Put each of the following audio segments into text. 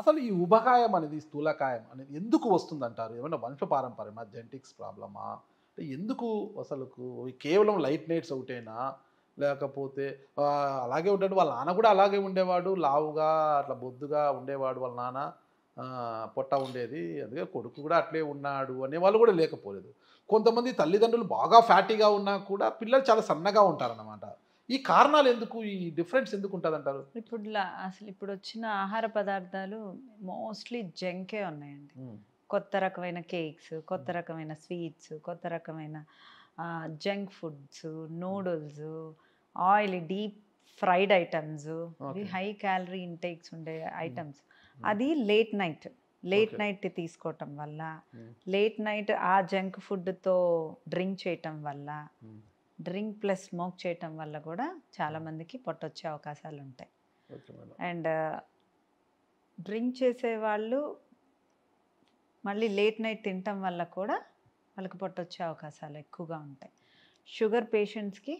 అసలు ఈ ఉభకాయం అనేది స్థూలకాయం అనేది ఎందుకు వస్తుందంటారు వంశ వంశపారంపర్యమా జెంటిక్స్ ప్రాబ్లమా అంటే ఎందుకు అసలు కేవలం లైట్ నైట్స్ ఒకటేనా లేకపోతే అలాగే ఉంటాడు వాళ్ళ నాన్న కూడా అలాగే ఉండేవాడు లావుగా అట్లా బొద్దుగా ఉండేవాడు వాళ్ళ నాన్న పొట్ట ఉండేది అందుకే కొడుకు కూడా అట్లే ఉన్నాడు అనేవాళ్ళు కూడా లేకపోలేదు కొంతమంది తల్లిదండ్రులు బాగా ఫ్యాటీగా ఉన్నా కూడా పిల్లలు చాలా సన్నగా ఉంటారన్నమాట ఈ కారణాలు ఎందుకు ఈ డిఫరెన్స్ ఎందుకు ఉంటుంది అంటారు ఇప్పుడు అసలు ఇప్పుడు వచ్చిన ఆహార పదార్థాలు మోస్ట్లీ జంకే ఉన్నాయండి కొత్త రకమైన కేక్స్ కొత్త రకమైన స్వీట్స్ కొత్త రకమైన junk foods noodles oil deep fried items high calorie intakes ఉండే ఐటమ్స్ అది లేట్ నైట్ లేట్ నైట్ తీసుకోవటం వల్ల లేట్ నైట్ ఆ జంక్ ఫుడ్తో డ్రింక్ చేయటం వల్ల డ్రింక్ ప్లస్ స్మోక్ చేయటం వల్ల కూడా చాలామందికి వచ్చే అవకాశాలు ఉంటాయి అండ్ డ్రింక్ చేసే వాళ్ళు మళ్ళీ లేట్ నైట్ తినటం వల్ల కూడా వాళ్ళకి వచ్చే అవకాశాలు ఎక్కువగా ఉంటాయి షుగర్ పేషెంట్స్కి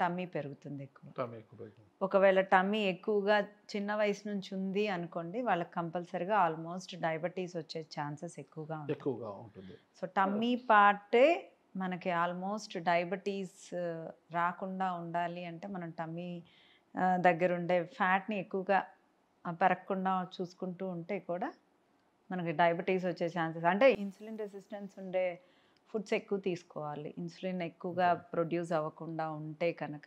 టమ్మీ పెరుగుతుంది ఎక్కువ ఒకవేళ టమ్మీ ఎక్కువగా చిన్న వయసు నుంచి ఉంది అనుకోండి వాళ్ళకి కంపల్సరిగా ఆల్మోస్ట్ డయాబెటీస్ వచ్చే ఛాన్సెస్ ఎక్కువగా ఉంటుంది సో టమ్మీ పార్టే మనకి ఆల్మోస్ట్ డయాబెటీస్ రాకుండా ఉండాలి అంటే మనం టమ్మీ దగ్గరుండే ఫ్యాట్ని ఎక్కువగా పెరగకుండా చూసుకుంటూ ఉంటే కూడా మనకి డయాబెటీస్ వచ్చే ఛాన్సెస్ అంటే ఇన్సులిన్ రెసిస్టెన్స్ ఉండే ఫుడ్స్ ఎక్కువ తీసుకోవాలి ఇన్సులిన్ ఎక్కువగా ప్రొడ్యూస్ అవ్వకుండా ఉంటే కనుక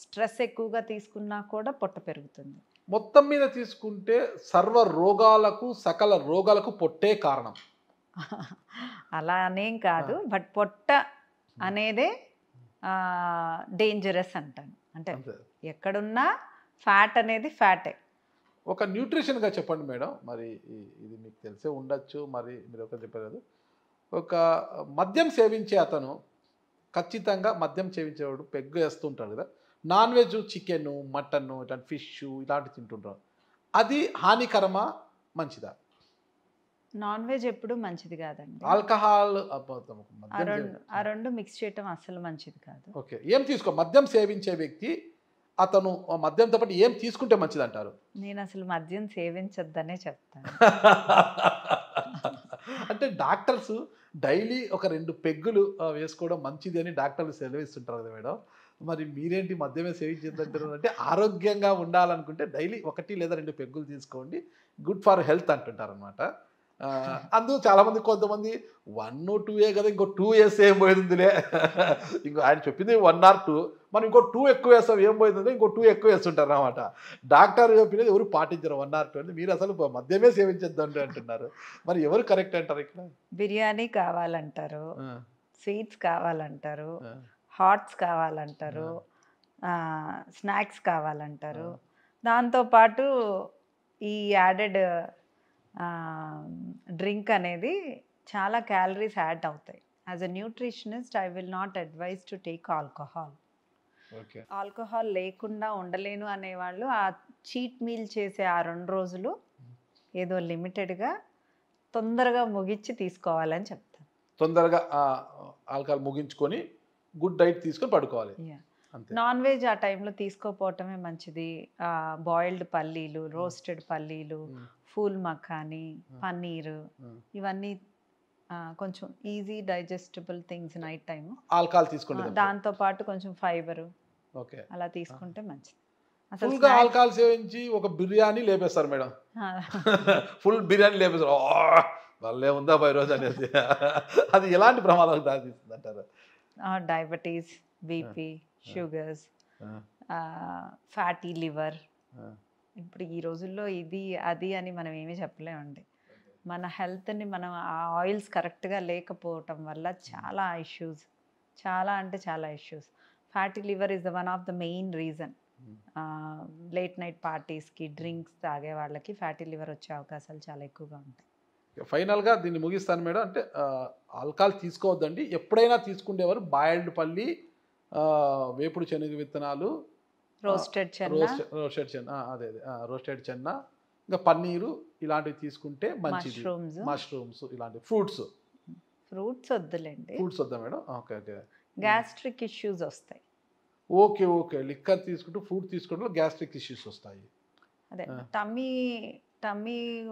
స్ట్రెస్ ఎక్కువగా తీసుకున్నా కూడా పొట్ట పెరుగుతుంది మొత్తం మీద తీసుకుంటే సర్వ రోగాలకు సకల రోగాలకు పొట్టే కారణం అలా అనేం కాదు బట్ పొట్ట అనేదే డేంజరస్ అంటాను అంటే ఎక్కడున్నా ఫ్యాట్ అనేది ఫ్యాటే ఒక న్యూట్రిషన్గా చెప్పండి మేడం మరి ఇది మీకు తెలిసే ఉండొచ్చు మరి మీరు ఒకటి చెప్పలేదు ఒక మద్యం సేవించే అతను ఖచ్చితంగా మద్యం సేవించేవాడు పెగ్గు వేస్తుంటాడు కదా నాన్ వెజ్ చికెన్ మటన్ ఇట్లాంటి ఫిష్ ఇలాంటివి తింటుంటారు అది హానికరమా మంచిదా నాన్ వెజ్ ఎప్పుడు మంచిది కాదండి ఆల్కహాల్ ఆ రెండు ఆ రెండు మిక్స్ చేయటం అసలు మంచిది కాదు ఓకే ఏం తీసుకో మద్యం సేవించే వ్యక్తి అతను మద్యంతో పాటు ఏం తీసుకుంటే మంచిది అంటారు నేను అసలు మద్యం సేవించద్దనే చెప్తాను అంటే డాక్టర్స్ డైలీ ఒక రెండు పెగ్గులు వేసుకోవడం మంచిది అని డాక్టర్లు సెలవిస్తుంటారు కదా మేడం మరి మీరేంటి మద్యమే సేవించదంటారు అంటే ఆరోగ్యంగా ఉండాలనుకుంటే డైలీ ఒకటి లేదా రెండు పెగ్గులు తీసుకోండి గుడ్ ఫర్ హెల్త్ అంటుంటారు అనమాట అందుకు చాలామంది కొంతమంది వన్ టూ ఏ కదా ఇంకో టూ వేస్తే ఏం పోయిందిలే ఇంకో ఆయన చెప్పింది వన్ ఆర్ టూ మనం ఇంకో టూ ఎక్కువ వేస్తాం ఏం పోయిందంటే ఇంకో టూ ఎక్కువ వేస్తుంటారు అనమాట డాక్టర్ చెప్పినది ఎవరు పాటించరు వన్ ఆర్ టూ అంటే మీరు అసలు మద్యమే సేవించద్దండి అంటున్నారు మరి ఎవరు కరెక్ట్ అంటారు ఇక్కడ బిర్యానీ కావాలంటారు స్వీట్స్ కావాలంటారు హాట్స్ కావాలంటారు స్నాక్స్ కావాలంటారు దాంతోపాటు ఈ యాడెడ్ డ్రింక్ అనేది చాలా క్యాలరీస్ యాడ్ అవుతాయి as a nutritionist I will not advise to take alcohol alcohol లేకుండా ఉండలేను అనేవాళ్ళు ఆ చీట్ మీల్ చేసే ఆ రెండు రోజులు ఏదో లిమిటెడ్గా తొందరగా ముగించి తీసుకోవాలని చెప్తాను తొందరగా ఆల్కహాల్ ముగించుకొని గుడ్ డైట్ తీసుకొని పడుకోవాలి నాన్ వెజ్ ఆ టైంలో తీసుకోపోవటమే మంచిది బాయిల్డ్ పల్లీలు రోస్టెడ్ పల్లీలు ఫూల్ మఖానీ పన్నీర్ ఇవన్నీ కొంచెం easy digestible things night time alcohol తీసుకుంటే దాంతో పాటు కొంచెం ఫైబర్ ఓకే అలా తీసుకుంటే మంచిది ఫుల్ గా ఆల్కహాల్ సేవించి ఒక బిర్యానీ లేపేస్తారు మేడం ఫుల్ బిర్యానీ లేపేస్తారు భలే ఉందా పై రోజు అనేది అది ఎలాంటి ప్రమాదాలకు దారితీస్తుంది అంటారు diabetes BP sugars fatty liver ఇప్పుడు ఈ రోజుల్లో ఇది అది అని మనం ఏమీ చెప్పలేమండి మన హెల్త్ని మనం ఆ ఆయిల్స్ కరెక్ట్గా లేకపోవటం వల్ల చాలా ఇష్యూస్ చాలా అంటే చాలా issues fatty liver is the one of the main reason late night పార్టీస్కి డ్రింక్స్ తాగే వాళ్ళకి ఫ్యాటీ లివర్ వచ్చే అవకాశాలు చాలా ఎక్కువగా ఉంటాయి ఫైనల్గా దీన్ని ముగిస్తాను మేడం అంటే ఆల్కహాల్ తీసుకోవద్దండి ఎప్పుడైనా తీసుకునేవారు బాయిల్డ్ పల్లి వేపుడు శనగ విత్తనాలు రోస్టెడ్ చెన్న రోస్టెడ్ చెన్న అదే అదే రోస్టెడ్ చెన్న ఇంకా పన్నీరు ఇలాంటివి తీసుకుంటే మంచిది మష్రూమ్స్ ఇలాంటి ఫ్రూట్స్ ఫ్రూట్స్ వద్దులేండి ఫ్రూట్స్ వద్దా madam okay okay gastric issues వస్తాయి ఓకే ఓకే లిక్కర్ తీసుకుంటూ ఫ్రూట్ తీసుకుంటూ గ్యాస్ట్రిక్ ఇష్యూస్ వస్తాయి అదే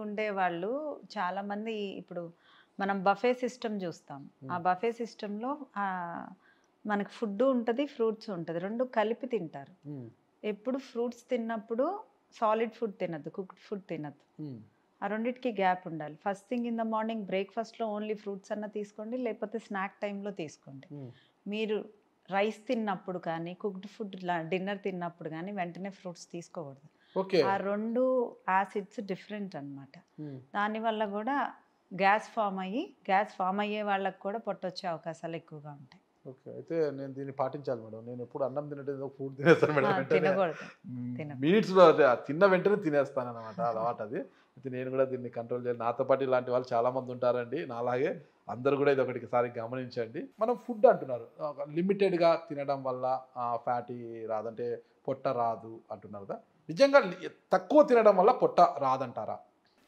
ఉండే వాళ్ళు చాలా చాలామంది ఇప్పుడు మనం బఫే సిస్టమ్ చూస్తాం ఆ బఫే సిస్టంలో మనకు ఫుడ్ ఉంటుంది ఫ్రూట్స్ ఉంటుంది రెండు కలిపి తింటారు ఎప్పుడు ఫ్రూట్స్ తిన్నప్పుడు సాలిడ్ ఫుడ్ తినద్దు కుక్డ్ ఫుడ్ తినద్దు ఆ రెండింటికి గ్యాప్ ఉండాలి first thing in the morning బ్రేక్ఫాస్ట్లో ఓన్లీ ఫ్రూట్స్ అన్న తీసుకోండి లేకపోతే స్నాక్ టైంలో తీసుకోండి మీరు రైస్ తిన్నప్పుడు కానీ కుక్డ్ ఫుడ్ డిన్నర్ తిన్నప్పుడు కానీ వెంటనే ఫ్రూట్స్ తీసుకోకూడదు ఆ రెండు యాసిడ్స్ డిఫరెంట్ అనమాట దానివల్ల కూడా గ్యాస్ ఫామ్ అయ్యి గ్యాస్ ఫామ్ అయ్యే వాళ్ళకి కూడా పొట్టొచ్చే అవకాశాలు ఎక్కువగా ఉంటాయి ఓకే అయితే నేను దీన్ని పాటించాలి మేడం నేను ఎప్పుడు అన్నం తినడం ఫుడ్ తినేస్తాను మేడం వెంటనే తిన్న వెంటనే తినేస్తాను అనమాట అలవాటు అది అయితే నేను కూడా దీన్ని కంట్రోల్ చేయాలి నాతో పాటు ఇలాంటి వాళ్ళు చాలామంది ఉంటారండి నాలాగే అందరూ కూడా ఇది సారి గమనించండి మనం ఫుడ్ అంటున్నారు లిమిటెడ్గా తినడం వల్ల ఫ్యాటీ రాదంటే పొట్ట రాదు అంటున్నారు కదా నిజంగా తక్కువ తినడం వల్ల పొట్ట రాదంటారా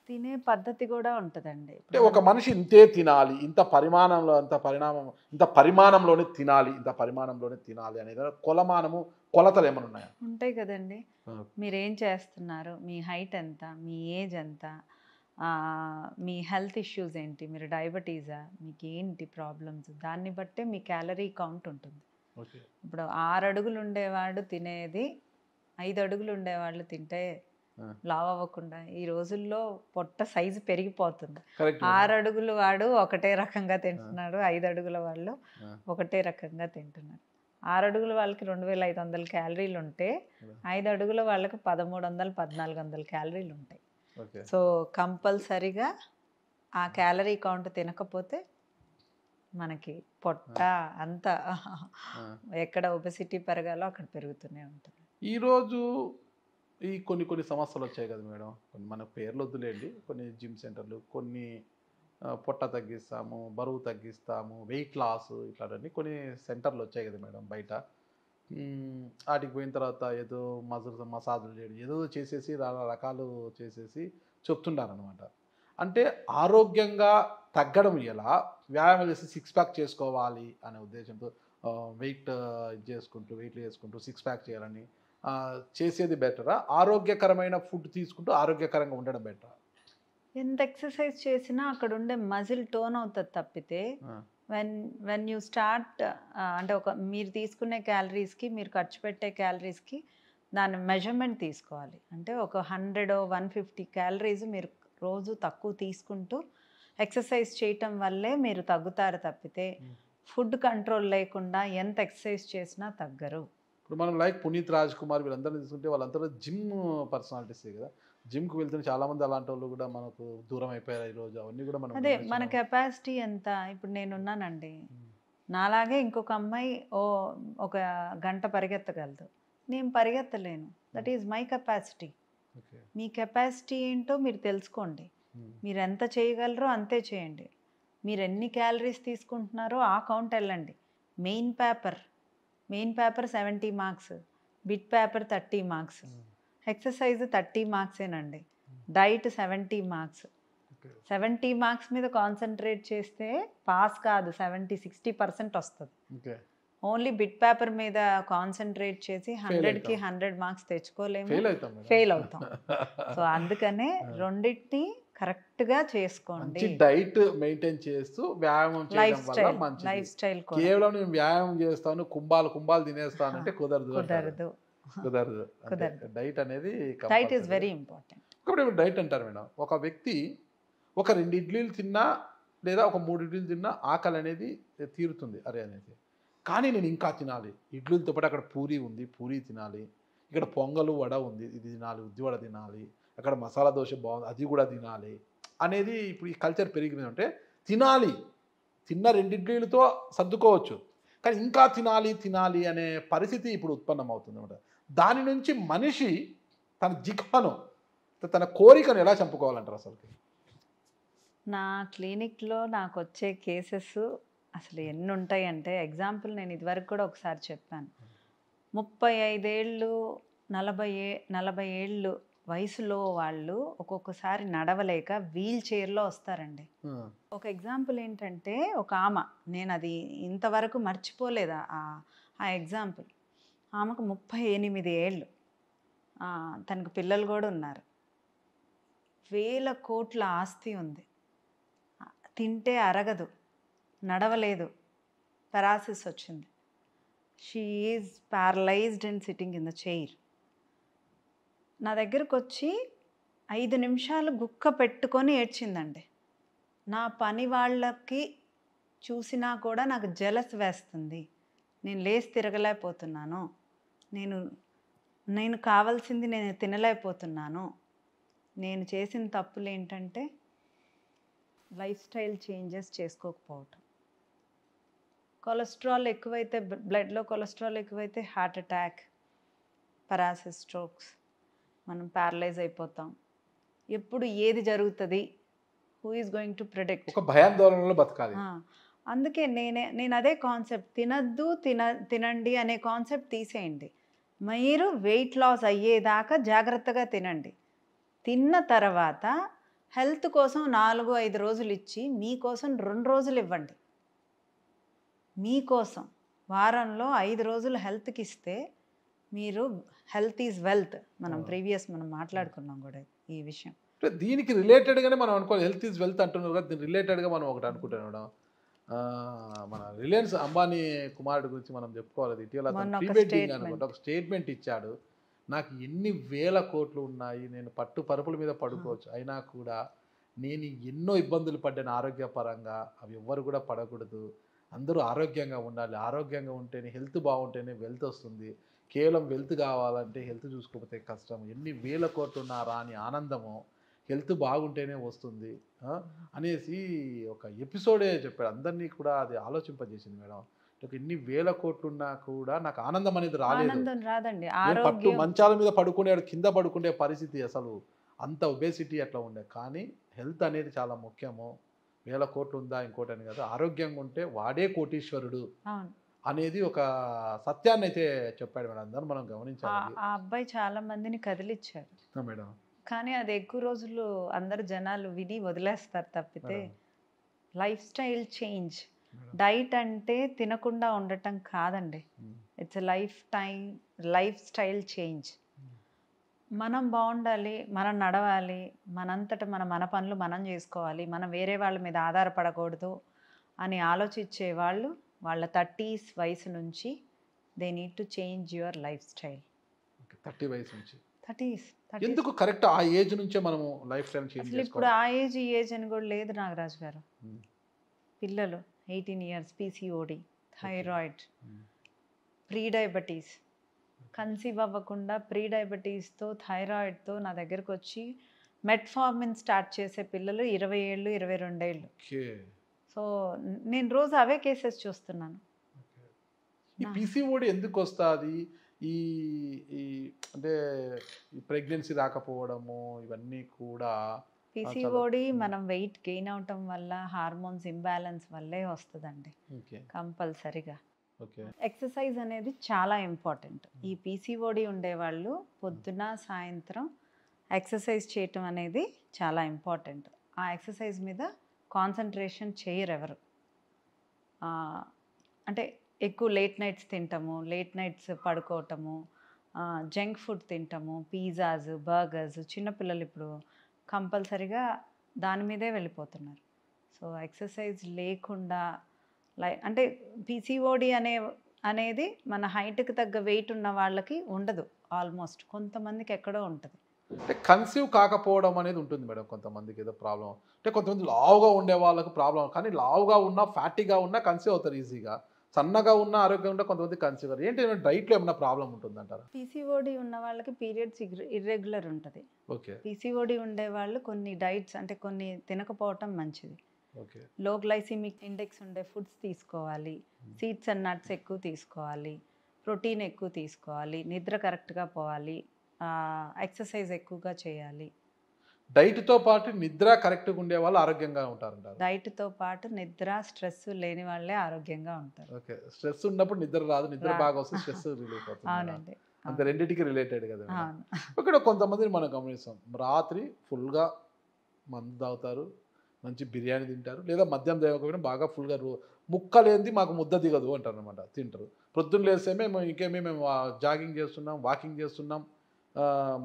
తినే పద్ధతి కూడా ఉంటుందండి అంటే ఒక మనిషి ఇంతే తినాలి ఇంత పరిమాణంలో అంత పరిణామం ఇంత పరిమాణంలోనే తినాలి ఇంత పరిమాణంలోనే తినాలి అనేది కొలమానము కొలతలు ఏమైనా ఉన్నాయా ఉంటాయి కదండి మీరేం చేస్తున్నారు మీ హైట్ ఎంత మీ ఏజ్ ఎంత మీ హెల్త్ ఇష్యూస్ ఏంటి మీరు డయాబెటీసా మీకు ఏంటి ప్రాబ్లమ్స్ దాన్ని బట్టే మీ క్యాలరీ కౌంట్ ఉంటుంది ఇప్పుడు ఆరు అడుగులు ఉండేవాడు తినేది ఐదు అడుగులు ఉండేవాళ్ళు తింటే లావ్ అవ్వకుండా ఈ రోజుల్లో పొట్ట సైజు పెరిగిపోతుంది ఆరు అడుగుల వాడు ఒకటే రకంగా తింటున్నాడు ఐదు అడుగుల వాళ్ళు ఒకటే రకంగా తింటున్నారు ఆరు అడుగుల వాళ్ళకి రెండు వేల ఐదు వందల క్యాలరీలు ఉంటే ఐదు అడుగుల వాళ్ళకి పదమూడు వందలు పద్నాలుగు వందల క్యాలరీలు ఉంటాయి సో కంపల్సరిగా ఆ క్యాలరీ కౌంట్ తినకపోతే మనకి పొట్ట అంతా ఎక్కడ ఒబెసిటీ పెరగాలో అక్కడ పెరుగుతూనే ఉంటుంది ఈరోజు ఈ కొన్ని కొన్ని సమస్యలు వచ్చాయి కదా మేడం కొన్ని మన పేర్లు వద్దులేండి కొన్ని జిమ్ సెంటర్లు కొన్ని పొట్ట తగ్గిస్తాము బరువు తగ్గిస్తాము వెయిట్ లాస్ ఇట్లాంటివన్నీ కొన్ని సెంటర్లు వచ్చాయి కదా మేడం బయట వాటికి పోయిన తర్వాత ఏదో మజుల్ మసాజులు చేయడం ఏదో చేసేసి రకాలు చేసేసి చెప్తుంటారనమాట అంటే ఆరోగ్యంగా తగ్గడం ఎలా వ్యాయామం చేసి సిక్స్ ప్యాక్ చేసుకోవాలి అనే ఉద్దేశంతో వెయిట్ ఇది చేసుకుంటూ వెయిట్ చేసుకుంటూ సిక్స్ ప్యాక్ చేయాలని చేసేది బెటరా ఆరోగ్యకరమైన ఫుడ్ తీసుకుంటూ ఆరోగ్యకరంగా ఉండడం బెటర్ ఎంత ఎక్సర్సైజ్ చేసినా అక్కడ ఉండే మజిల్ టోన్ అవుతుంది తప్పితే వెన్ వెన్ యూ స్టార్ట్ అంటే ఒక మీరు తీసుకునే క్యాలరీస్కి మీరు ఖర్చు పెట్టే క్యాలరీస్కి దాని మెజర్మెంట్ తీసుకోవాలి అంటే ఒక హండ్రెడ్ వన్ ఫిఫ్టీ క్యాలరీస్ మీరు రోజు తక్కువ తీసుకుంటూ ఎక్సర్సైజ్ చేయటం వల్లే మీరు తగ్గుతారు తప్పితే ఫుడ్ కంట్రోల్ లేకుండా ఎంత ఎక్సర్సైజ్ చేసినా తగ్గరు ఇప్పుడు మనం లైక్ పునీత్ రాజ్ కుమార్ వీళ్ళందరినీ తీసుకుంటే వాళ్ళంతా జిమ్ పర్సనాలిటీసే కదా జిమ్కి వెళ్తున్న చాలా మంది అలాంటి వాళ్ళు కూడా మనకు దూరం అయిపోయారు ఈరోజు అవన్నీ కూడా మనం అదే మన కెపాసిటీ ఎంత ఇప్పుడు నేనున్నానండి నాలాగే ఇంకొక అమ్మాయి ఓ ఒక గంట పరిగెత్తగలదు నేను పరిగెత్తలేను దట్ ఈజ్ మై కెపాసిటీ మీ కెపాసిటీ ఏంటో మీరు తెలుసుకోండి మీరు ఎంత చేయగలరో అంతే చేయండి మీరు ఎన్ని క్యాలరీస్ తీసుకుంటున్నారో ఆ కౌంట్ వెళ్ళండి main paper main paper seventy marks bit paper thirty marks exercise thirty మార్క్సేనండి diet seventy marks seventy marks మీద కాన్సన్ట్రేట్ చేస్తే పాస్ కాదు సెవెంటీ సిక్స్టీ పర్సెంట్ వస్తుంది ఓన్లీ బిట్ పేపర్ మీద కాన్సన్ట్రేట్ చేసి హండ్రెడ్కి హండ్రెడ్ మార్క్స్ తెచ్చుకోలేము ఫెయిల్ అవుతాం సో అందుకనే రెండింటినీ కరెక్ట్గా చేసుకోండి డైట్ మెయింటైన్ చేస్తూ వ్యాయామం లైఫ్ స్టైల్ లైఫ్ స్టైల్ కేవలం నేను వ్యాయామం చేస్తాను కుంభాలు కుంభాలు తినేస్తాను అంటే కుదరదు కుదరదు కుదరదు కుదరదు డైట్ అనేది డైట్ ఈస్ వెరీ ఇంపార్టెంట్ ఇప్పుడు డైట్ అంటారు మేడం ఒక వ్యక్తి ఒక రెండు ఇడ్లీలు తిన్నా లేదా ఒక మూడు ఇడ్లీలు తిన్నా ఆకలి అనేది తీరుతుంది అరే అనేది కానీ నేను ఇంకా తినాలి ఇడ్లీలతో పాటు అక్కడ పూరి ఉంది పూరి తినాలి ఇక్కడ పొంగలు వడ ఉంది ఇది తినాలి ఉద్ది వడ తినాలి అక్కడ మసాలా దోశ బాగుంది అది కూడా తినాలి అనేది ఇప్పుడు ఈ కల్చర్ పెరిగింది అంటే తినాలి తిన్న రెండింటితో సర్దుకోవచ్చు కానీ ఇంకా తినాలి తినాలి అనే పరిస్థితి ఇప్పుడు ఉత్పన్నం అవుతుంది అనమాట దాని నుంచి మనిషి తన జిహ్వను తన కోరికను ఎలా చంపుకోవాలంటారు అసలు నా క్లినిక్లో నాకు వచ్చే కేసెస్ అసలు ఎన్ని ఉంటాయంటే ఎగ్జాంపుల్ నేను ఇదివరకు కూడా ఒకసారి చెప్పాను ముప్పై ఐదేళ్ళు నలభై ఏ నలభై ఏళ్ళు వయసులో వాళ్ళు ఒక్కొక్కసారి నడవలేక వీల్ చైర్లో వస్తారండి ఒక ఎగ్జాంపుల్ ఏంటంటే ఒక ఆమె నేను అది ఇంతవరకు మర్చిపోలేదా ఆ ఎగ్జాంపుల్ ఆమెకు ముప్పై ఎనిమిది ఏళ్ళు తనకు పిల్లలు కూడా ఉన్నారు వేల కోట్ల ఆస్తి ఉంది తింటే అరగదు నడవలేదు పెరాసిస్ వచ్చింది she is paralysed and sitting in the chair నా దగ్గరకు వచ్చి ఐదు నిమిషాలు గుక్క పెట్టుకొని ఏడ్చిందండి నా పని వాళ్ళకి చూసినా కూడా నాకు జలస్ వేస్తుంది నేను లేచి తిరగలేకపోతున్నాను నేను నేను కావాల్సింది నేను తినలేకపోతున్నాను నేను చేసిన తప్పులు ఏంటంటే లైఫ్ స్టైల్ చేంజెస్ చేసుకోకపోవటం కొలెస్ట్రాల్ ఎక్కువైతే బ్లడ్లో కొలెస్ట్రాల్ ఎక్కువైతే హార్ట్ అటాక్ పరాసిస్ స్ట్రోక్స్ మనం ప్యారలైజ్ అయిపోతాం ఎప్పుడు ఏది జరుగుతుంది who is going to protect ఒక భయాందోళనలో బతకాలి అందుకే నేనే నేను అదే కాన్సెప్ట్ తినద్దు తిన తినండి అనే కాన్సెప్ట్ తీసేయండి మీరు వెయిట్ లాస్ అయ్యేదాకా జాగ్రత్తగా తినండి తిన్న తర్వాత హెల్త్ కోసం నాలుగు ఐదు రోజులు ఇచ్చి మీకోసం రెండు రోజులు ఇవ్వండి మీకోసం వారంలో ఐదు రోజులు హెల్త్కి ఇస్తే మీరు హెల్త్ ఈజ్ వెల్త్ మనం ప్రీవియస్ మనం మాట్లాడుకున్నాం కూడా ఈ విషయం దీనికి రిలేటెడ్గానే మనం అనుకోవాలి హెల్త్ ఈజ్ వెల్త్ అంటున్నారు కదా దీని రిలేటెడ్గా మనం ఒకటి అనుకుంటున్నాం మన రిలయన్స్ అంబానీ కుమారుడు గురించి మనం చెప్పుకోవాలి ఇటీవల అనుకుంటా ఒక స్టేట్మెంట్ ఇచ్చాడు నాకు ఎన్ని వేల కోట్లు ఉన్నాయి నేను పట్టు పరుపుల మీద పడుకోవచ్చు అయినా కూడా నేను ఎన్నో ఇబ్బందులు పడ్డాను ఆరోగ్యపరంగా అవి ఎవ్వరు కూడా పడకూడదు అందరూ ఆరోగ్యంగా ఉండాలి ఆరోగ్యంగా ఉంటేనే హెల్త్ బాగుంటేనే వెల్త్ వస్తుంది కేవలం హెల్త్ కావాలంటే హెల్త్ చూసుకోకపోతే కష్టం ఎన్ని వేల కోట్లు ఉన్నారా అని ఆనందము హెల్త్ బాగుంటేనే వస్తుంది అనేసి ఒక ఎపిసోడే చెప్పాడు అందరినీ కూడా అది ఆలోచింపజేసింది మేడం ఎన్ని వేల కోట్లున్నా కూడా నాకు ఆనందం అనేది రాలేదు రాదండి పట్టు మంచాల మీద పడుకునే కింద పడుకునే పరిస్థితి అసలు అంత ఒబేసిటీ అట్లా ఉండే కానీ హెల్త్ అనేది చాలా ముఖ్యము వేల కోట్లు ఉందా ఇంకోటి అని కాదు ఆరోగ్యంగా ఉంటే వాడే కోటీశ్వరుడు అనేది ఒక సత్యాన్ని అయితే చెప్పాడు మేడం అందరూ మనం గమనించాలి ఆ అబ్బాయి చాలా మందిని కదిలిచ్చారు మేడం కానీ అది ఎక్కువ రోజులు అందరు జనాలు విని వదిలేస్తారు తప్పితే లైఫ్ స్టైల్ చేంజ్ డైట్ అంటే తినకుండా ఉండటం కాదండి it's life time life style change మనం బాగుండాలి మనం నడవాలి మనంతట మన మన పనులు మనం చేసుకోవాలి మనం వేరే వాళ్ళ మీద ఆధారపడకూడదు అని ఆలోచించే వాళ్ళు వాళ్ళ థర్టీస్ వయసు నుంచి they need to change your life style thirty వయసు నుంచి థర్టీస్ ఎందుకు కరెక్ట్ ఆ ఏజ్ నుంచే మనము లైఫ్ స్టైల్ చేంజ్ ఇప్పుడు ఆ ఏజ్ ఈ ఏజ్ అని కూడా లేదు నాగరాజు గారు hmm. పిల్లలు eighteen years PCOD thyroid pre diabetes conceive అవ్వకుండా ప్రీ డయాబెటీస్తో థైరాయిడ్తో నా దగ్గరకు వచ్చి మెట్ఫార్మిన్ స్టార్ట్ చేసే పిల్లలు ఇరవై ఏళ్ళు ఇరవై రెండేళ్ళు సో నేను రోజు అవే కేసెస్ చూస్తున్నాను ఈ పీసీఓడి ఎందుకు వస్తుంది ఈ ఈ అంటే ప్రెగ్నెన్సీ రాకపోవడము ఇవన్నీ కూడా పీసీఓడి మనం వెయిట్ గెయిన్ అవటం వల్ల హార్మోన్స్ ఇంబ్యాలెన్స్ వల్లే వస్తుందండి కంపల్సరిగా ఎక్సర్సైజ్ అనేది చాలా ఇంపార్టెంట్ ఈ పీసీఓడి ఉండేవాళ్ళు పొద్దున సాయంత్రం ఎక్సర్సైజ్ చేయటం అనేది చాలా ఇంపార్టెంట్ ఆ ఎక్సర్సైజ్ మీద కాన్సన్ట్రేషన్ చేయరు ఎవరు అంటే ఎక్కువ లేట్ నైట్స్ తింటాము లేట్ నైట్స్ పడుకోవటము జంక్ ఫుడ్ తింటాము పిజ్జాస్ బర్గర్స్ చిన్నపిల్లలు ఇప్పుడు కంపల్సరిగా దాని మీదే వెళ్ళిపోతున్నారు సో ఎక్సర్సైజ్ లేకుండా లై అంటే పీసీఓడి అనే అనేది మన హైట్కి తగ్గ వెయిట్ ఉన్న వాళ్ళకి ఉండదు ఆల్మోస్ట్ కొంతమందికి ఎక్కడో ఉంటుంది అంటే కన్సీవ్ కాకపోవడం అనేది ఉంటుంది మేడం కొంతమందికి ఏదో ప్రాబ్లం అంటే కొంతమంది లావుగా ఉండే వాళ్ళకు ప్రాబ్లం కానీ లావుగా ఉన్నా ఫ్యాటీగా ఉన్నా కన్సీవ్ అవుతారు ఈజీగా సన్నగా ఉన్న ఆరోగ్యం ఉంటే కొంతమంది కన్సీవ్ అవుతారు ఏంటి డైట్లో ఏమైనా ప్రాబ్లం ఉంటుంది అంటారా పీసీఓడి ఉన్న వాళ్ళకి పీరియడ్స్ ఇర్రెగ్యులర్ ఉంటుంది ఓకే పీసీఓడి ఉండే వాళ్ళు కొన్ని డైట్స్ అంటే కొన్ని తినకపోవటం మంచిది లో గ్లైసిమిక్ ఇండెక్స్ ఉండే ఫుడ్స్ తీసుకోవాలి సీడ్స్ అండ్ నట్స్ ఎక్కువ తీసుకోవాలి ప్రోటీన్ ఎక్కువ తీసుకోవాలి నిద్ర కరెక్ట్గా పోవాలి ఎక్సర్సైజ్ ఎక్కువగా చేయాలి డైట్తో పాటు నిద్ర కరెక్ట్గా ఉండే వాళ్ళు ఆరోగ్యంగా ఉంటారు డైట్ డైట్తో పాటు నిద్ర స్ట్రెస్ లేని వాళ్ళే ఆరోగ్యంగా ఉంటారు ఓకే స్ట్రెస్ ఉన్నప్పుడు నిద్ర రాదు నిద్ర బాగా వస్తే స్ట్రెస్ రిలీఫ్ అవుతుంది అంత రెండింటికి రిలేటెడ్ కదా ఇక్కడ కొంతమందిని మనం గమనిస్తాం రాత్రి ఫుల్గా మందు తాగుతారు మంచి బిర్యానీ తింటారు లేదా మద్యం తేవకపోయినా బాగా ఫుల్గా ముక్కలేంది మాకు ముద్ద దిగదు అంటారు అనమాట తింటారు ప్రొద్దున లేస్తే మేము ఇంకేమీ మేము జాగింగ్ చేస్తున్నాం వాకింగ్ చేస్తున్నాం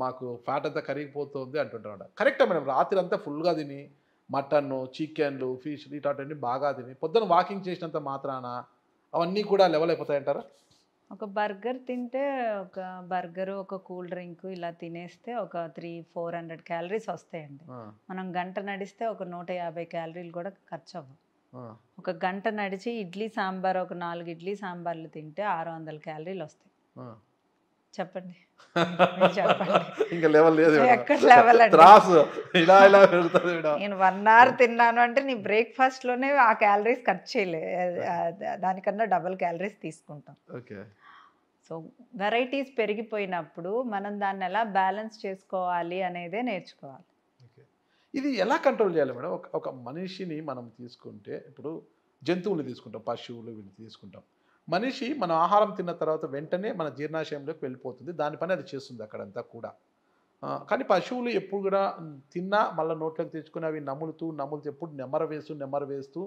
మాకు ఫ్యాట్ అంతా కరిగిపోతుంది అంటుంటాడు కరెక్ట్ మేడం రాత్రి అంతా ఫుల్గా తిని మటన్ చికెన్లు ఫిష్ ఇటాటన్నీ బాగా తిని పొద్దున వాకింగ్ చేసినంత మాత్రాన అవన్నీ కూడా లెవెల్ అయిపోతాయంటారా ఒక బర్గర్ తింటే ఒక బర్గర్ ఒక కూల్ డ్రింక్ ఇలా తినేస్తే ఒక త్రీ ఫోర్ హండ్రెడ్ క్యాలరీస్ వస్తాయండి మనం గంట నడిస్తే ఒక నూట యాభై క్యాలరీలు కూడా ఖర్చు అవ్వవు ఒక గంట నడిచి ఇడ్లీ సాంబార్ ఒక నాలుగు ఇడ్లీ సాంబార్లు తింటే ఆరు వందల క్యాలరీలు వస్తాయి చెప్పండి ఇంకా లెవెల్ లేదు త్రాసు ఇలా ఇలా నేను వన్ అవర్ తిన్నాను అంటే నీ బ్రేక్ఫాస్ట్ లోనే ఆ క్యాలరీస్ ఖర్చు చేయలే దానికన్నా డబుల్ క్యాలరీస్ తీసుకుంటాం ఓకే సో వెరైటీస్ పెరిగిపోయినప్పుడు మనం దాన్ని ఎలా బ్యాలెన్స్ చేసుకోవాలి అనేదే నేర్చుకోవాలి ఇది ఎలా కంట్రోల్ చేయాలి మేడం ఒక మనిషిని మనం తీసుకుంటే ఇప్పుడు జంతువులు తీసుకుంటాం పశువులు వీళ్ళు తీసుకుంటాం మనిషి మన ఆహారం తిన్న తర్వాత వెంటనే మన జీర్ణాశయంలోకి వెళ్ళిపోతుంది దానిపైన అది చేస్తుంది అక్కడంతా కూడా కానీ పశువులు ఎప్పుడు కూడా తిన్నా మళ్ళీ నోట్లోకి తెచ్చుకుని అవి నములుతూ నములుతూ ఎప్పుడు నెమ్మర వేస్తూ నెమ్మర వేస్తూ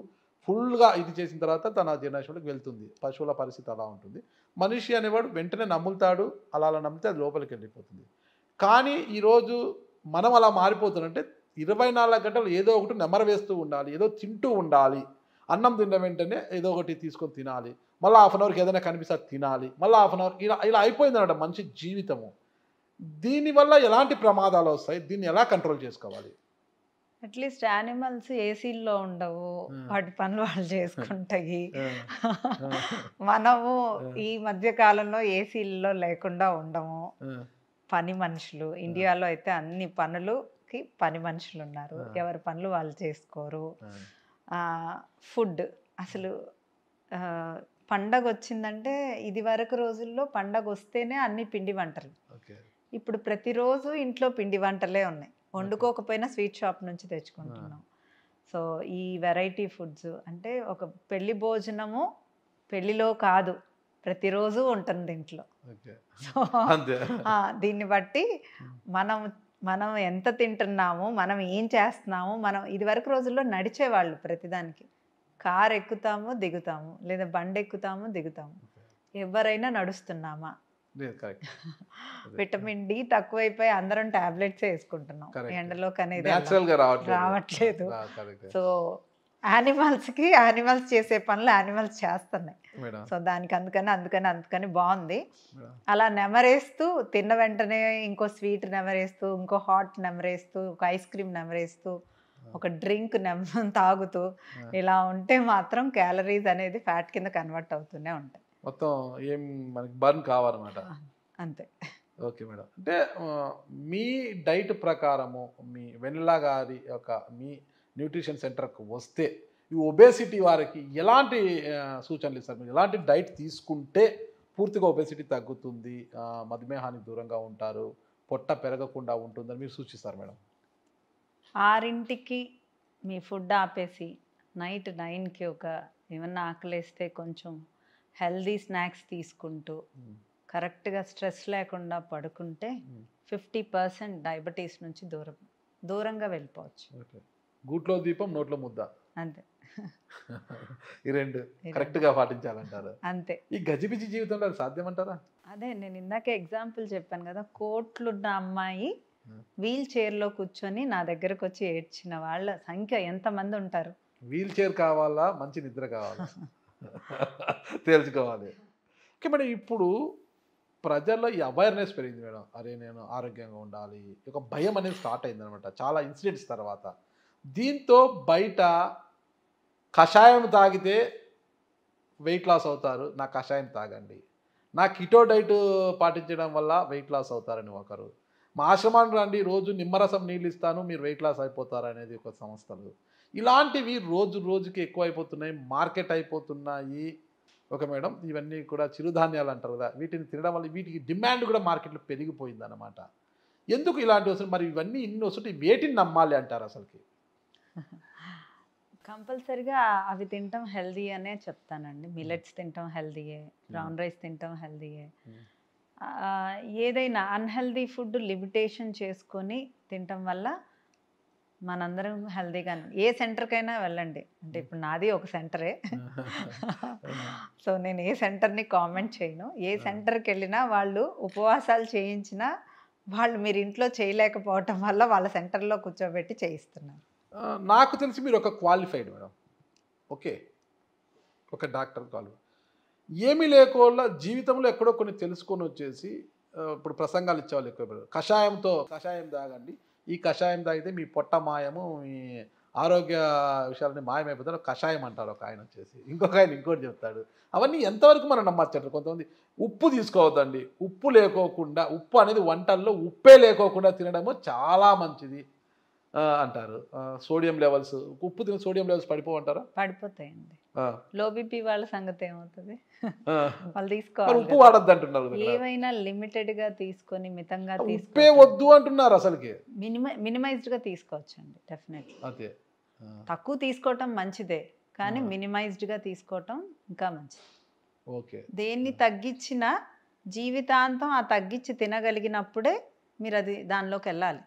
ఫుల్గా ఇది చేసిన తర్వాత తన జీర్ణాశయంలోకి వెళ్తుంది పశువుల పరిస్థితి అలా ఉంటుంది మనిషి అనేవాడు వెంటనే నమ్ములుతాడు అలా అలా నమ్మితే అది లోపలికి వెళ్ళిపోతుంది కానీ ఈరోజు మనం అలా మారిపోతుందంటే ఇరవై నాలుగు గంటలు ఏదో ఒకటి నెమ్మర వేస్తూ ఉండాలి ఏదో తింటూ ఉండాలి అన్నం తిన్న వెంటనే ఏదో ఒకటి తీసుకొని తినాలి మళ్ళీ హాఫ్ అన్ అవర్కి ఏదైనా కనిపిస్తే తినాలి మళ్ళీ హాఫ్ అన్ అవర్ ఇలా ఇలా అనమాట మంచి జీవితము దీనివల్ల ఎలాంటి ప్రమాదాలు వస్తాయి దీన్ని ఎలా కంట్రోల్ చేసుకోవాలి అట్లీస్ట్ యానిమల్స్ ఏసీల్లో ఉండవు hmm. వాటి పనులు వాళ్ళు చేసుకుంటాయి hmm. మనము hmm. ఈ మధ్య కాలంలో ఏసీల్లో లేకుండా ఉండము పని మనుషులు ఇండియాలో అయితే అన్ని పనులుకి పని మనుషులు ఉన్నారు ఎవరి పనులు వాళ్ళు చేసుకోరు ఫుడ్ అసలు పండగ వచ్చిందంటే ఇది వరకు రోజుల్లో పండగ వస్తేనే అన్ని పిండి వంటలు ఇప్పుడు ప్రతిరోజు ఇంట్లో పిండి వంటలే ఉన్నాయి వండుకోకపోయినా స్వీట్ షాప్ నుంచి తెచ్చుకుంటున్నాం సో ఈ వెరైటీ ఫుడ్స్ అంటే ఒక పెళ్లి భోజనము పెళ్లిలో కాదు ప్రతిరోజు ఉంటుంది ఇంట్లో సో దీన్ని బట్టి మనం మనం ఎంత తింటున్నాము మనం ఏం చేస్తున్నాము మనం ఇదివరకు రోజుల్లో నడిచేవాళ్ళు ప్రతిదానికి కార్ ఎక్కుతాము దిగుతాము లేదా బండి ఎక్కుతాము దిగుతాము ఎవరైనా నడుస్తున్నామా విటమిన్ డి తక్కువైపోయి అందరం టాబ్లెట్స్ వేసుకుంటున్నాం ఎండలో అనేది రావట్లేదు సో యానిమల్స్ కి యానిమల్స్ చేసే పనులు యానిమల్స్ చేస్తున్నాయి సో దానికి అందుకని అందుకని అందుకని బాగుంది అలా నెమరేస్తూ తిన్న వెంటనే ఇంకో స్వీట్ నెమరేస్తూ ఇంకో హాట్ నెమరేస్తూ ఒక ఐస్ క్రీమ్ నెమరేస్తూ ఒక డ్రింక్ నెమ్మ తాగుతూ ఇలా ఉంటే మాత్రం క్యాలరీస్ అనేది ఫ్యాట్ కింద కన్వర్ట్ అవుతూనే ఉంటాయి మొత్తం ఏం మనకి బర్న్ కావాలన్నమాట అంతే ఓకే మేడం అంటే మీ డైట్ ప్రకారము మీ వెనిలా గారి యొక్క మీ న్యూట్రిషన్ సెంటర్కు వస్తే ఈ ఒబేసిటీ వారికి ఎలాంటి సూచనలు ఇస్తారు మీరు ఎలాంటి డైట్ తీసుకుంటే పూర్తిగా ఒబేసిటీ తగ్గుతుంది మధుమేహానికి దూరంగా ఉంటారు పొట్ట పెరగకుండా ఉంటుందని మీరు సూచిస్తారు మేడం ఆరింటికి మీ ఫుడ్ ఆపేసి నైట్ నైన్కి ఒక ఏమన్నా ఆకలేస్తే కొంచెం హెల్దీ స్నాక్స్ తీసుకుంటూ కరెక్ట్గా స్ట్రెస్ లేకుండా పడుకుంటే ఫిఫ్టీ పర్సెంట్ డయాబెటీస్ నుంచి దూరం దూరంగా వెళ్ళిపోవచ్చు గూట్లో దీపం నోట్లో ముద్ద అంతే ఈ రెండు కరెక్ట్గా పాటించాలంటారు అంతే ఈ గజిబిజి జీవితంలో అది సాధ్యమంటారా అదే నేను ఇందాక ఎగ్జాంపుల్ చెప్పాను కదా కోట్లున్న అమ్మాయి వీల్ చైర్లో కూర్చొని నా దగ్గరకు వచ్చి ఏడ్చిన వాళ్ళ సంఖ్య ఎంతమంది ఉంటారు వీల్ చైర్ కావాలా మంచి నిద్ర కావాలా తేల్చుకోవాలి ఓకే మేడం ఇప్పుడు ప్రజల్లో ఈ అవేర్నెస్ పెరిగింది మేడం అరే నేను ఆరోగ్యంగా ఉండాలి ఒక భయం అనేది స్టార్ట్ అయింది అనమాట చాలా ఇన్సిడెంట్స్ తర్వాత దీంతో బయట కషాయం తాగితే వెయిట్ లాస్ అవుతారు నా కషాయం తాగండి నా కిటో డైట్ పాటించడం వల్ల వెయిట్ లాస్ అవుతారని ఒకరు మా ఆశ్రమాన్ని రండి రోజు నిమ్మరసం నీళ్ళు ఇస్తాను మీరు వెయిట్ లాస్ అయిపోతారు అనేది ఒక సంస్థలు ఇలాంటివి రోజు రోజుకి ఎక్కువ అయిపోతున్నాయి మార్కెట్ అయిపోతున్నాయి ఒక మేడం ఇవన్నీ కూడా చిరుధాన్యాలు అంటారు కదా వీటిని తినడం వల్ల వీటికి డిమాండ్ కూడా మార్కెట్లో పెరిగిపోయింది అనమాట ఎందుకు ఇలాంటి వస్తుంది మరి ఇవన్నీ ఇన్ని వస్తుంటే వేటిని నమ్మాలి అంటారు అసలుకి కంపల్సరిగా అవి తింటాం హెల్దీ అనే చెప్తానండి మిలెట్స్ తింటాం హెల్దీయే బ్రౌన్ రైస్ తింటాం హెల్దీయే ఏదైనా అన్హెల్దీ ఫుడ్ లిమిటేషన్ చేసుకొని తినటం వల్ల మనందరం హెల్దీగా ఏ సెంటర్కైనా వెళ్ళండి అంటే ఇప్పుడు నాది ఒక సెంటరే సో నేను ఏ సెంటర్ని కామెంట్ చేయను ఏ సెంటర్కి వెళ్ళినా వాళ్ళు ఉపవాసాలు చేయించినా వాళ్ళు మీరు ఇంట్లో చేయలేకపోవటం వల్ల వాళ్ళ సెంటర్లో కూర్చోబెట్టి చేయిస్తున్నారు నాకు తెలిసి మీరు ఒక క్వాలిఫైడ్ మేడం ఓకే ఒక డాక్టర్ క్వాలిఫైడ్ ఏమీ లేకుండా జీవితంలో ఎక్కడో కొన్ని తెలుసుకొని వచ్చేసి ఇప్పుడు ప్రసంగాలు ఇచ్చేవాళ్ళు ఎక్కువ కషాయంతో కషాయం తాగండి ఈ కషాయం తాగితే మీ పొట్ట మాయము మీ ఆరోగ్య విషయాలని మాయమైపోతారు కషాయం అంటారు ఒక ఆయన వచ్చేసి ఇంకొక ఆయన ఇంకోటి చెప్తాడు అవన్నీ ఎంతవరకు మనం నమ్మచ్చారు కొంతమంది ఉప్పు తీసుకోవద్దండి ఉప్పు లేకోకుండా ఉప్పు అనేది వంటల్లో ఉప్పే లేకోకుండా తినడము చాలా మంచిది అంటారు సోడియం లెవెల్స్ ఉప్పు తిన సోడియం లెవెల్స్ పడిపోవంటారా పడిపోతాయండి లో బీపీ వాళ్ళ సంగతి ఏమవుతుంది వాళ్ళు తీసుకోవాలి ఉప్పు వాడద్దు అంటున్నారు ఏమైనా లిమిటెడ్ గా తీసుకొని మితంగా తీసుకే వద్దు అంటున్నారు అసలుకి మినిమైజ్డ్ గా తీసుకోవచ్చు అండి డెఫినెట్లీ అదే తక్కువ తీసుకోవటం మంచిదే కానీ మినిమైజ్డ్ గా తీసుకోవటం ఇంకా మంచిది ఓకే దేన్ని తగ్గించినా జీవితాంతం ఆ తగ్గించి తినగలిగినప్పుడే మీరు అది దానిలోకి వెళ్ళాలి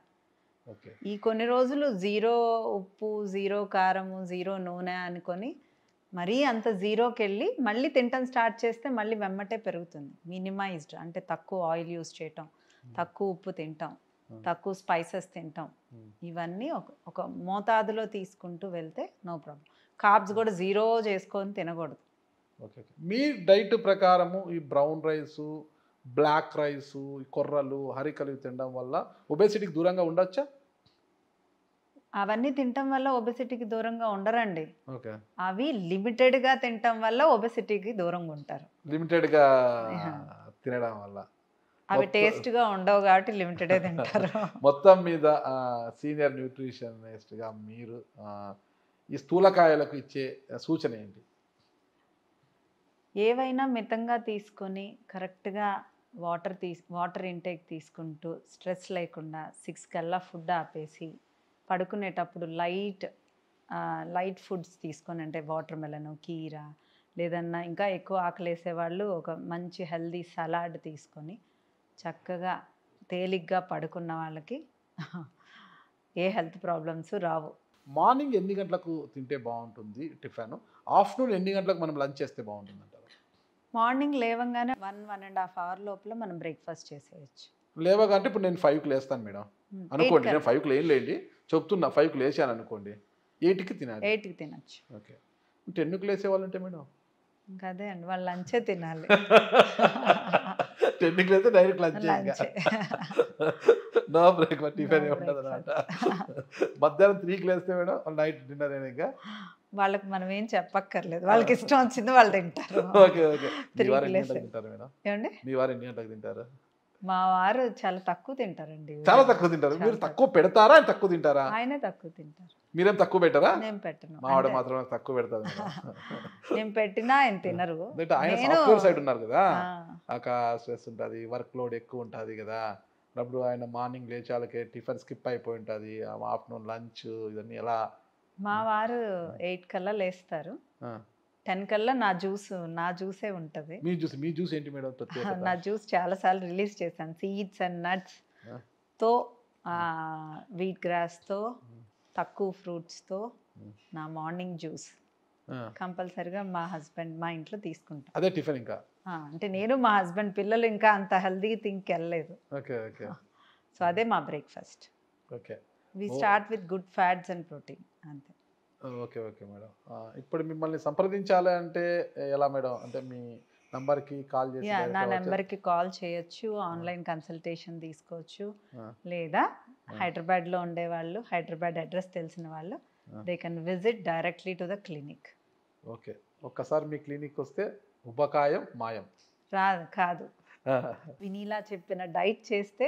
ఈ కొన్ని రోజులు జీరో ఉప్పు జీరో కారము జీరో నూనె అనుకొని మరీ అంత జీరోకి వెళ్ళి మళ్ళీ తినటం స్టార్ట్ చేస్తే మళ్ళీ వెమ్మటే పెరుగుతుంది మినిమైజ్డ్ అంటే తక్కువ ఆయిల్ యూస్ చేయటం తక్కువ ఉప్పు తింటాం తక్కువ స్పైసెస్ తింటాం ఇవన్నీ ఒక ఒక మోతాదులో తీసుకుంటూ వెళ్తే నో ప్రాబ్లం కాబ్స్ కూడా జీరో చేసుకొని తినకూడదు ఓకే మీ డైట్ ప్రకారము ఈ బ్రౌన్ రైస్ బ్లాక్ రైస్ కొర్రలు హరికలు తినడం వల్ల ఒబేసిటీకి దూరంగా ఉండొచ్చా అవన్నీ తినటం వల్ల ఒబెసిటీకి దూరంగా ఉండరండి అవి లిమిటెడ్ గా తినటం వల్ల ఒబెసిటీకి దూరంగా ఉంటారు లిమిటెడ్ గా తినడం వల్ల అవి టేస్ట్ గా ఉండవు కాబట్టి లిమిటెడ్ తింటారు మొత్తం మీద సీనియర్ న్యూట్రిషనిస్ట్ గా మీరు ఈ స్థూలకాయలకు ఇచ్చే సూచన ఏంటి ఏవైనా మితంగా తీసుకొని కరెక్ట్గా వాటర్ తీసు వాటర్ ఇంటేక్ తీసుకుంటూ స్ట్రెస్ లేకుండా సిక్స్ కల్లా ఫుడ్ ఆపేసి పడుకునేటప్పుడు లైట్ లైట్ ఫుడ్స్ తీసుకొని అంటే వాటర్ మెలను కీరా లేదన్నా ఇంకా ఎక్కువ ఆకలేసే వాళ్ళు ఒక మంచి హెల్దీ సలాడ్ తీసుకొని చక్కగా తేలిగ్గా పడుకున్న వాళ్ళకి ఏ హెల్త్ ప్రాబ్లమ్స్ రావు మార్నింగ్ ఎన్ని గంటలకు తింటే బాగుంటుంది టిఫిన్ ఆఫ్టర్నూన్ ఎన్ని గంటలకు మనం లంచ్ చేస్తే బాగుంటుంది అంటారు మార్నింగ్ లేవగానే one one and half hour లోపల మనం బ్రేక్ఫాస్ట్ చేసేయచ్చు లేవగా అంటే ఇప్పుడు నేను ఫైవ్కి లేస్తాను మేడం అనుకోండి నేను ఫైవ్కి లేని లేండి ఫైవ్ ఫైవ్కి లేచాను అనుకోండి ఎయిట్కి తినాలి ఎయిట్కి తినచ్చు ఓకే టెన్కి లేసే వాళ్ళు ఉంటే మేడం ఇంకా అదే అండి వాళ్ళు లంచే తినాలి టెన్కి లేస్తే direct lunch no breakfast tiffin ఉండదు అనమాట మధ్యాహ్నం త్రీకి లేస్తే మేడం నైట్ డిన్నర్ అయినా ఇంకా వాళ్ళకి మనం ఏం చెప్పక్కర్లేదు వాళ్ళకి ఇష్టం వచ్చింది వాళ్ళు తింటారు ఓకే ఓకే తింటారు మేడం మీ వారు ఎన్ని గంటలకు తింటారు మా వారు చాలా తక్కువ తింటారండి చాలా తక్కువ తింటారు మీరు తక్కువ పెడతారా తక్కువ తింటారా ఆయనే తక్కువ తింటారు మీరేం తక్కువ పెట్టారా నేను పెట్టను మా వాడు మాత్రం తక్కువ పెడతారు నేను పెట్టినా ఆయన తినరు ఆయన సాఫ్ట్వేర్ సైడ్ ఉన్నారు కదా ఒక స్ట్రెస్ ఉంటుంది వర్క్ లోడ్ ఎక్కువ ఉంటుంది కదా అప్పుడు ఆయన మార్నింగ్ లేచాలకే టిఫిన్ స్కిప్ అయిపోయి ఉంటుంది ఆఫ్టర్నూన్ లంచ్ ఇవన్నీ ఎలా మా వారు ఎయిట్ కల్లా లేస్తారు టెన్ కల్లా నా జ్యూస్ నా జ్యూసే ఉంటుంది మీ జ్యూస్ మీ జ్యూస్ ఏంటి మేడం నా జ్యూస్ చాలా సార్లు రిలీజ్ చేశాను సీడ్స్ అండ్ నట్స్ తో వీట్ గ్రాస్తో తక్కువ ఫ్రూట్స్తో నా మార్నింగ్ జ్యూస్ కంపల్సరిగా మా హస్బెండ్ మా ఇంట్లో తీసుకుంటాం అదే టిఫిన్ ఇంకా అంటే నేను మా హస్బెండ్ పిల్లలు ఇంకా అంత హెల్దీ థింక్ వెళ్ళలేదు సో అదే మా breakfast okay we start with good fats and protein అంతే ఓకే ఓకే మేడం ఇప్పుడు మిమ్మల్ని సంప్రదించాలి అంటే ఎలా మేడం అంటే మీ నంబర్కి కాల్ చేసి నా నెంబర్కి కాల్ చేయొచ్చు ఆన్లైన్ కన్సల్టేషన్ తీసుకోవచ్చు లేదా హైదరాబాద్లో ఉండే వాళ్ళు హైదరాబాద్ అడ్రస్ తెలిసిన వాళ్ళు they can visit directly to the clinic okay ఒక్కసారి మీ క్లినిక్ వస్తే ఉబ్బకాయం మాయం రాదు కాదు వినీలా చెప్పిన డైట్ చేస్తే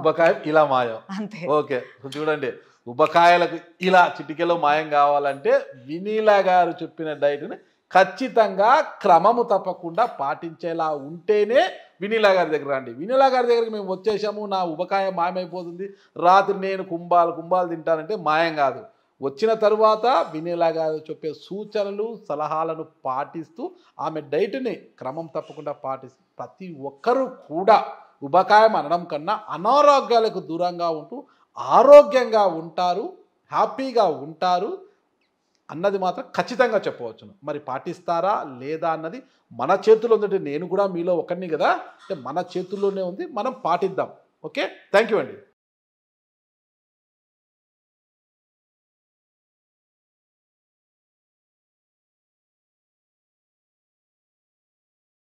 ఉబ్బకాయ ఇలా మాయం అంతే ఓకే చూడండి ఉబ్బకాయలకు ఇలా చిటికెలో మాయం కావాలంటే వినీలా గారు చెప్పిన డైట్ని ఖచ్చితంగా క్రమము తప్పకుండా పాటించేలా ఉంటేనే వినీలా గారి దగ్గర రండి వినీలా గారి దగ్గరికి మేము వచ్చేసాము నా ఉబకాయ మాయమైపోతుంది రాత్రి నేను కుంభాలు కుంభాలు తింటానంటే మాయం కాదు వచ్చిన తరువాత వినేలాగా చెప్పే సూచనలు సలహాలను పాటిస్తూ ఆమె డైట్ని క్రమం తప్పకుండా పాటిస్తూ ప్రతి ఒక్కరూ కూడా ఉబకాయం అనడం కన్నా అనారోగ్యాలకు దూరంగా ఉంటూ ఆరోగ్యంగా ఉంటారు హ్యాపీగా ఉంటారు అన్నది మాత్రం ఖచ్చితంగా చెప్పవచ్చును మరి పాటిస్తారా లేదా అన్నది మన చేతుల్లో ఉందంటే నేను కూడా మీలో ఒకరిని కదా అంటే మన చేతుల్లోనే ఉంది మనం పాటిద్దాం ఓకే థ్యాంక్ యూ అండి